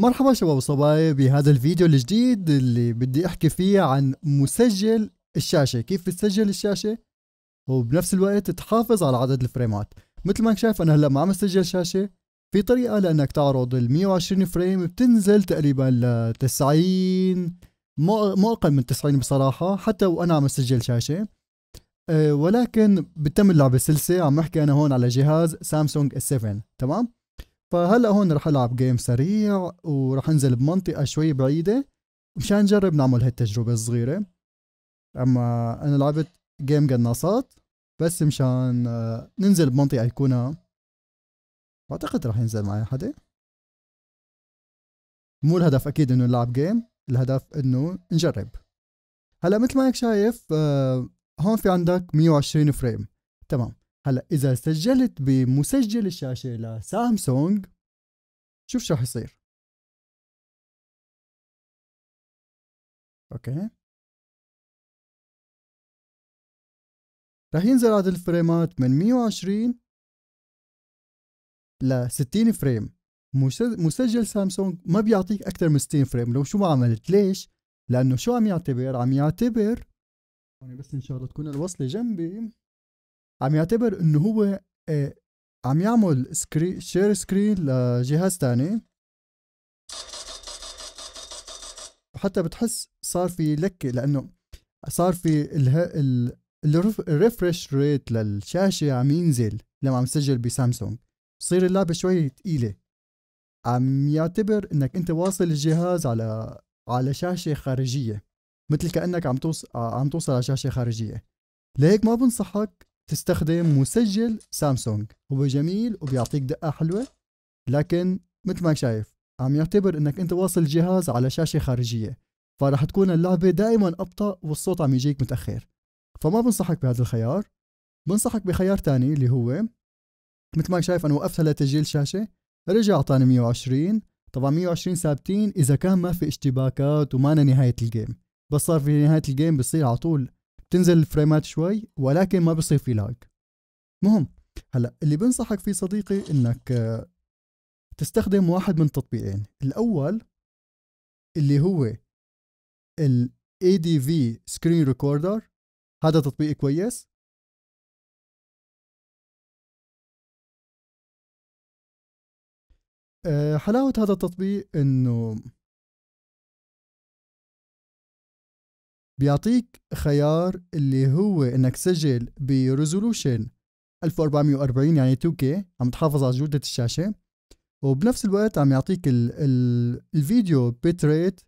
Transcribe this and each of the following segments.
مرحبا شباب وصبايا بهذا الفيديو الجديد اللي بدي احكي فيه عن مسجل الشاشة كيف بتسجل الشاشة وبنفس الوقت تحافظ على عدد الفريمات مثل ما انك شايف انا هلا ما عم اسجل شاشة في طريقة لانك تعرض ال 120 فريم بتنزل تقريبا ل 90 مو اقل من 90 بصراحة حتى وانا عم اسجل شاشة آه، ولكن بتتم اللعبة سلسة عم احكي انا هون على جهاز سامسونج S7 تمام فهلا هون رح العب جيم سريع ورح انزل بمنطقه شوي بعيده مشان نجرب نعمل هالتجربه الصغيره اما انا لعبت جيم قناصات بس مشان آه، ننزل بمنطقه يكونها بعتقد رح ينزل معي حدا مو الهدف اكيد انه نلعب جيم الهدف انه نجرب هلا مثل ما هيك شايف آه، هون في عندك 120 فريم تمام هلا اذا سجلت بمسجل الشاشه لسامسونج شوف شو حيصير يصير اوكي رح ينزل عدد الفريمات من 120 ل 60 فريم مسجل سامسونج ما بيعطيك اكثر من 60 فريم لو شو ما عملت ليش لانه شو عم يعتبر عم يعتبر بس ان شاء الله تكون الوصله جنبي عم يعتبر انه هو آه، عم يعمل سكرين شير سكرين لجهاز تاني وحتى بتحس صار في لكه لانه صار في اله... ال... الريفرش ريت للشاشه عم ينزل لما عم تسجل بسامسونج بصير اللعبه شوي ثقيله عم يعتبر انك انت واصل الجهاز على على شاشه خارجيه مثل كانك عم توصل عم توصل على شاشه خارجيه لهيك ما بنصحك تستخدم مسجل سامسونج هو جميل وبيعطيك دقة حلوة لكن مثل ما شايف عم يعتبر انك انت واصل جهاز على شاشة خارجية فراح تكون اللعبة دائما أبطأ والصوت عم يجيك متأخر فما بنصحك بهذا الخيار بنصحك بخيار تاني اللي هو مثل ما شايف أنا وقفتها لتسجيل شاشة رجع أعطاني 120 طبعا 120 ثابتين إذا كان ما في اشتباكات وما نهاية الجيم بس صار في نهاية الجيم بصير على طول بتنزل الفريمات شوي ولكن ما بصير في لاج مهم هلا اللي بنصحك فيه صديقي انك آه، تستخدم واحد من تطبيقين الاول اللي هو ال ADV Screen Recorder هذا تطبيق كويس آه، حلاوة هذا التطبيق انه بيعطيك خيار اللي هو انك تسجل بريزولوشن 1440 يعني 2K عم تحافظ على جودة الشاشة وبنفس الوقت عم يعطيك الـ الـ الفيديو بيت ريت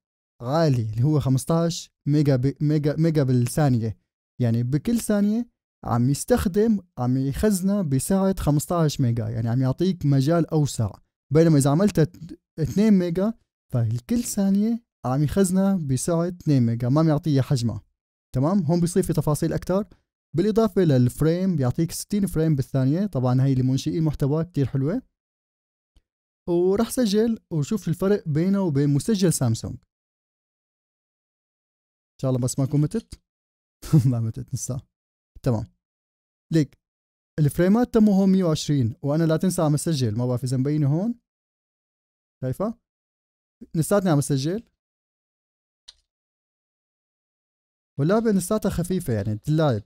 عالي اللي هو 15 ميجا ميجا ميجا بالثانية يعني بكل ثانية عم يستخدم عم يخزنها بسعة 15 ميجا يعني عم يعطيك مجال أوسع بينما إذا عملتها 2 ميجا فكل ثانية عم يخزنها بسعة 2 ميجا ما عم حجمها تمام هون بيصير في تفاصيل اكثر بالاضافه للفريم بيعطيك 60 فريم بالثانيه طبعا هي لمنشئي المحتوى كتير حلوه وراح سجل وشوف الفرق بينه وبين مسجل سامسونج ان شاء الله بس ما اكون متت ما متت لسه تمام ليك الفريمات تموا هون 120 وانا لا تنسى عم اسجل ما بعرف اذا مبينه هون شايفه لساتني عم اسجل واللعبة لساتها خفيفة يعني تلعب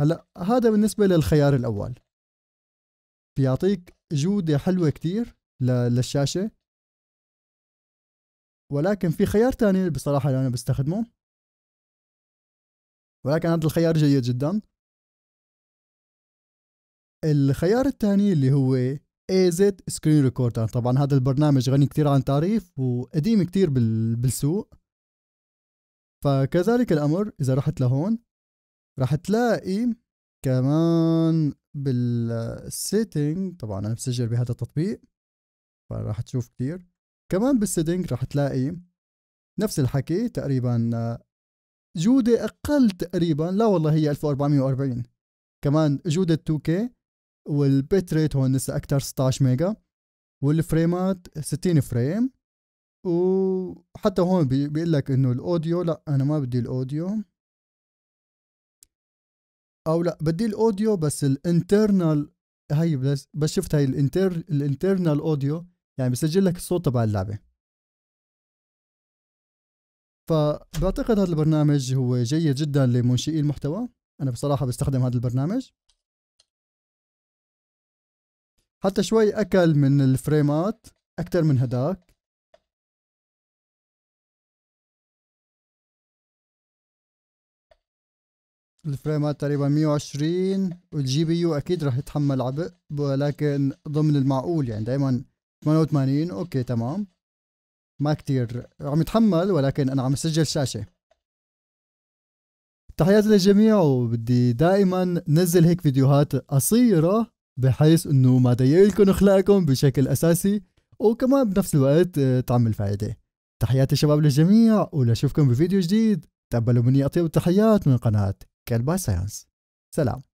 هلا هذا بالنسبة للخيار الأول بيعطيك جودة حلوة كتير للشاشة ولكن في خيار تاني بصراحة اللي أنا بستخدمه ولكن هذا الخيار جيد جدا الخيار التاني اللي هو زد سكرين ريكوردر طبعا هذا البرنامج غني كتير عن تعريف وقديم كتير بالسوق فكذلك الأمر إذا رحت لهون راح تلاقي كمان بالسيتنج طبعا أنا بسجل بهذا التطبيق فراح تشوف كتير كمان بالسيتنج راح تلاقي نفس الحكي تقريبا جودة أقل تقريبا لا والله هي 1440 كمان جودة 2K والبيت ريت هون لسه اكثر 16 ميجا والفريمات 60 فريم وحتى هون بيقول لك انه الاوديو لا انا ما بدي الاوديو او لا بدي الاوديو بس الانترنال هي بس, بس شفت هي الانتر الانترنال اوديو يعني بسجل لك الصوت تبع اللعبه فبعتقد هذا البرنامج هو جيد جدا لمنشئي المحتوى انا بصراحه بستخدم هذا البرنامج حتى شوي اكل من الفريمات اكثر من هداك الفريمات تقريبا 120 والجي بي يو اكيد رح يتحمل عبء ولكن ضمن المعقول يعني دائما 88 اوكي تمام ما كتير عم يتحمل ولكن انا عم اسجل شاشه تحياتي للجميع وبدي دائما نزل هيك فيديوهات قصيرة بحيث انه ما تضيع اخلاقكم بشكل اساسي وكمان بنفس الوقت تعمل آه، فائده تحياتي شباب للجميع ولاشوفكم بفيديو جديد تقبلوا مني اطيب التحيات من قناه كلبا ساينس سلام